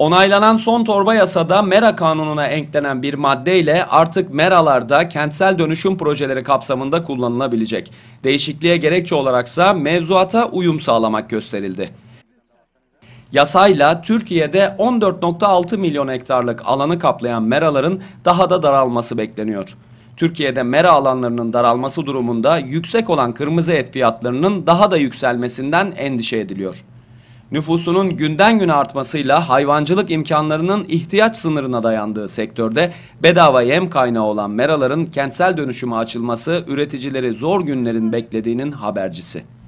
Onaylanan son torba yasada mera kanununa eklenen bir maddeyle artık meralarda kentsel dönüşüm projeleri kapsamında kullanılabilecek. Değişikliğe gerekçe olaraksa mevzuata uyum sağlamak gösterildi. Yasayla Türkiye'de 14.6 milyon hektarlık alanı kaplayan meraların daha da daralması bekleniyor. Türkiye'de mera alanlarının daralması durumunda yüksek olan kırmızı et fiyatlarının daha da yükselmesinden endişe ediliyor. Nüfusunun günden güne artmasıyla hayvancılık imkanlarının ihtiyaç sınırına dayandığı sektörde bedava yem kaynağı olan meraların kentsel dönüşüme açılması üreticileri zor günlerin beklediğinin habercisi.